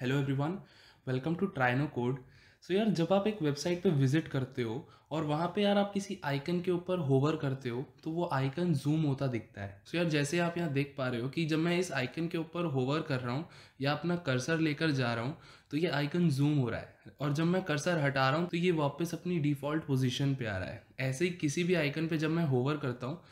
hello everyone welcome to Try No Code so यार जब आप एक वेबसाइट पे विजिट करते हो और वहाँ पे यार आप किसी आइकन के ऊपर होवर करते हो तो वो आइकन जूम होता दिखता है सो so यार जैसे आप यहाँ देख पा रहे हो कि जब मैं इस आइकन के ऊपर होवर कर रहा हूँ या अपना कर्सर लेकर जा रहा हूँ तो ये आइकन जूम हो रहा है और जब मैं कर्सर हटा रहा हूँ तो ये वापस अपनी डिफ़ॉल्ट पोजिशन पर आ रहा है ऐसे ही किसी भी आइकन पर जब मैं होवर करता हूँ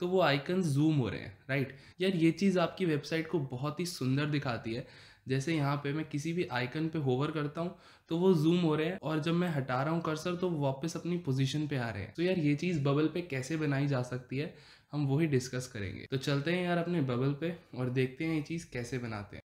तो वो आइकन जूम हो रहे हैं राइट यार ये चीज़ आपकी वेबसाइट को बहुत ही सुंदर दिखाती है जैसे यहाँ पे मैं किसी भी आइकन पे होवर करता हूँ तो वो जूम हो रहे हैं और जब मैं हटा रहा हूँ कर्सर तो वापस अपनी पोजीशन पे आ रहे हैं तो यार ये चीज़ बबल पे कैसे बनाई जा सकती है हम वही डिस्कस करेंगे तो चलते हैं यार अपने बबल पे और देखते हैं ये चीज़ कैसे बनाते हैं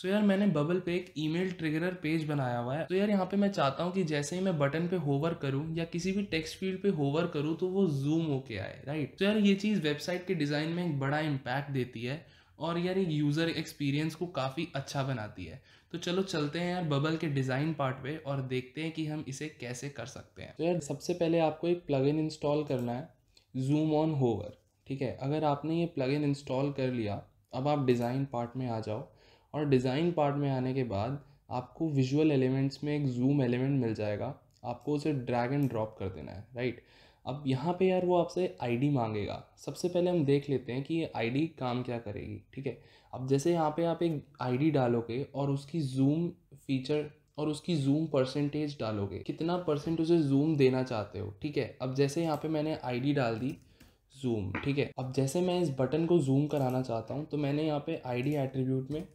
सो यार मैंने बबल पे एक ईमेल ट्रिगरर पेज बनाया हुआ है तो यार यहाँ पे मैं चाहता हूँ कि जैसे ही मैं बटन पे होवर करूँ या किसी भी टेक्स्ट फील्ड पे होवर करूँ तो वो जूम होके आए राइट तो यार ये चीज़ वेबसाइट के डिज़ाइन में एक बड़ा इम्पैक्ट देती है और यार ये यूज़र एक्सपीरियंस को काफ़ी अच्छा बनाती है तो चलो चलते हैं यार बबल के डिज़ाइन पार्ट पे और देखते हैं कि हम इसे कैसे कर सकते हैं तो यार सबसे पहले आपको एक प्लगइन इंस्टॉल करना है जूम ऑन होवर ठीक है अगर आपने ये प्लगइन इंस्टॉल कर लिया अब आप डिज़ाइन पार्ट में आ जाओ और डिज़ाइन पार्ट में आने के बाद आपको विजुअल एलिमेंट्स में एक जूम एलिमेंट मिल जाएगा आपको उसे ड्रैग एंड ड्रॉप कर देना है राइट अब यहाँ पे यार वो आपसे आईडी मांगेगा सबसे पहले हम देख लेते हैं कि ये आईडी काम क्या करेगी ठीक है अब जैसे यहाँ पे आप एक आईडी डालोगे और उसकी जूम फीचर और उसकी जूम परसेंटेज डालोगे कितना परसेंट उसे जूम देना चाहते हो ठीक है अब जैसे यहाँ पे मैंने आईडी डाल दी जूम ठीक है अब जैसे मैं इस बटन को जूम कराना चाहता हूँ तो मैंने यहाँ पे आई एट्रीब्यूट में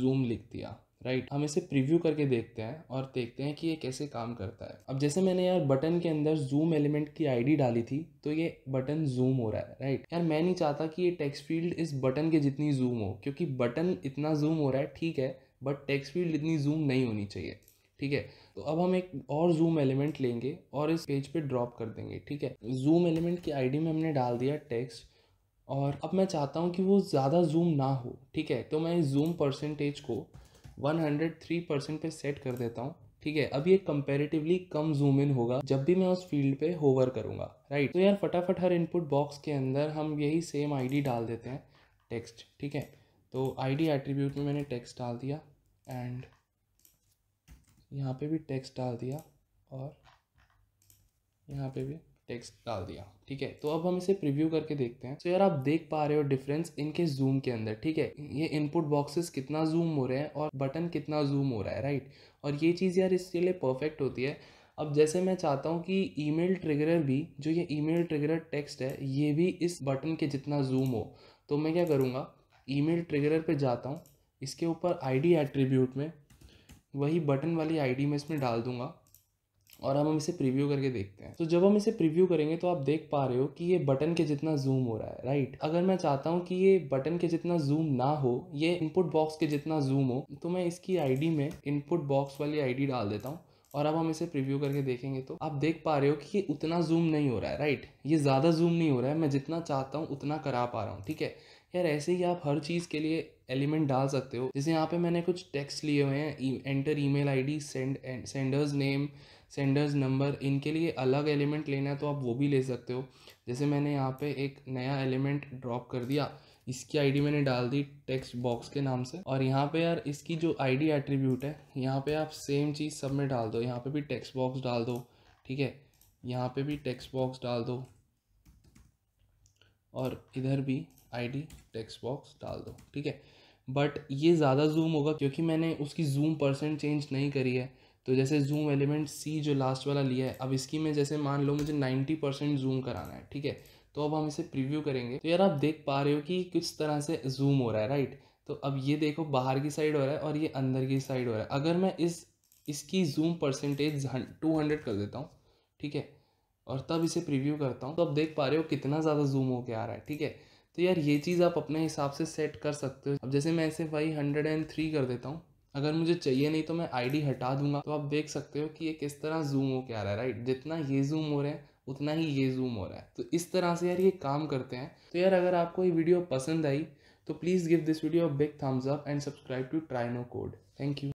जूम लिख दिया राइट हम इसे प्रीव्यू करके देखते हैं और देखते हैं कि ये कैसे काम करता है अब जैसे मैंने यार बटन के अंदर जूम एलिमेंट की आईडी डाली थी तो ये बटन जूम हो रहा है राइट यार मैं नहीं चाहता कि ये टेक्स्ट फील्ड इस बटन के जितनी जूम हो क्योंकि बटन इतना जूम हो रहा है ठीक है बट टेक्स्ट फील्ड इतनी जूम नहीं होनी चाहिए ठीक है तो अब हम एक और जूम एलिमेंट लेंगे और इस पेज पे ड्रॉप कर देंगे ठीक है जूम एलिमेंट की आईडी में हमने डाल दिया टेक्स्ट और अब मैं चाहता हूँ कि वो ज़्यादा जूम ना हो ठीक है तो मैं इस जूम परसेंटेज को 103 परसेंट पर सेट कर देता हूँ ठीक है अब ये कंपेरेटिवली कम जूम इन होगा जब भी मैं उस फील्ड पे होवर करूँगा राइट तो यार फटाफट हर इनपुट बॉक्स के अंदर हम यही सेम आईडी डाल देते हैं टेक्स्ट ठीक है तो आईडी एट्रीब्यूट में मैंने टेक्स्ट डाल दिया एंड यहाँ पे भी टेक्स्ट डाल दिया और यहाँ पे भी टेक्स्ट डाल दिया ठीक है तो अब हम इसे प्रीव्यू करके देखते हैं तो यार आप देख पा रहे हो डिफरेंस इनके जूम के अंदर ठीक है ये इनपुट बॉक्सेस कितना जूम हो रहे हैं और बटन कितना जूम हो रहा है राइट और ये चीज़ यार इसके लिए परफेक्ट होती है अब जैसे मैं चाहता हूँ कि ईमेल ट्रिगरर भी जो ये ईमेल ट्रिगरर टेक्स्ट है ये भी इस बटन के जितना जूम हो तो मैं क्या करूँगा ईमेल ट्रिगरर पे जाता हूँ इसके ऊपर आईडी एट्रीब्यूट में वही बटन वाली आईडी मैं इसमें डाल दूँगा और हम इसे प्रीव्यू करके देखते हैं तो जब हम इसे प्रीव्यू करेंगे तो आप देख पा रहे हो कि ये बटन के जितना जूम हो रहा है राइट अगर मैं चाहता हूँ कि ये बटन के जितना जूम ना हो ये इनपुट बॉक्स के जितना जूम हो तो मैं इसकी आईडी में इनपुट बॉक्स वाली आईडी डाल देता हूँ और अब हम इसे प्रीव्यू करके देखेंगे तो आप देख पा रहे हो कि ये उतना जूम नहीं हो रहा है राइट ये ज़्यादा जूम नहीं हो रहा है मैं जितना चाहता हूँ उतना करा पा रहा हूँ ठीक है यार ऐसे ही आप हर चीज़ के लिए एलिमेंट डाल सकते हो जैसे यहाँ पे मैंने कुछ टेक्स्ट लिए हुए हैं enter I D send sender's name sender's number इनके लिए अलग एलिमेंट लेना है तो आप वो भी ले सकते हो जैसे मैंने यहाँ पे एक नया एलिमेंट ड्रॉप कर दिया इसकी आईडी मैंने डाल दी टेक्स्ट बॉक्स के नाम से और यहाँ पे यार इसकी जो आईडी एट्रीब्यूट है यहाँ पे आप सेम चीज़ सब में डाल दो यहाँ पे भी टेक्स्ट बॉक्स डाल दो ठीक है यहाँ पे भी टेक्स्ट बॉक्स डाल दो और इधर भी आईडी टेक्स्ट बॉक्स डाल दो ठीक है बट ये ज़्यादा जूम होगा क्योंकि मैंने उसकी जूम परसेंट चेंज नहीं करी है तो जैसे जूम एलिमेंट सी जो लास्ट वाला लिया है अब इसकी मैं जैसे मान लो मुझे नाइन्टी परसेंट जूम कराना है ठीक है तो अब हम इसे प्रीव्यू करेंगे तो यार आप देख पा रहे हो कि किस तरह से जूम हो रहा है राइट तो अब ये देखो बाहर की साइड हो रहा है और ये अंदर की साइड हो रहा है अगर मैं इस इसकी जूम परसेंटेज टू हंड्रेड कर देता हूँ ठीक है और तब इसे प्रीव्यू करता हूँ तो अब देख पा रहे हो कितना ज़्यादा जूम होके आ रहा है ठीक है तो यार ये चीज़ आप अपने हिसाब से सेट कर सकते हो अब जैसे मैं इसे वही हंड्रेड एंड थ्री कर देता हूँ अगर मुझे चाहिए नहीं तो मैं आईडी हटा दूंगा तो आप देख सकते हो कि ये किस तरह जूम होके आ रहा है राइट जितना ये जूम हो रहा है उतना ही ये जूम हो रहा है तो इस तरह से यार ये काम करते हैं तो यार अगर आपको ये वीडियो पसंद आई तो please give this video a big thumbs up and subscribe to Try No Code thank you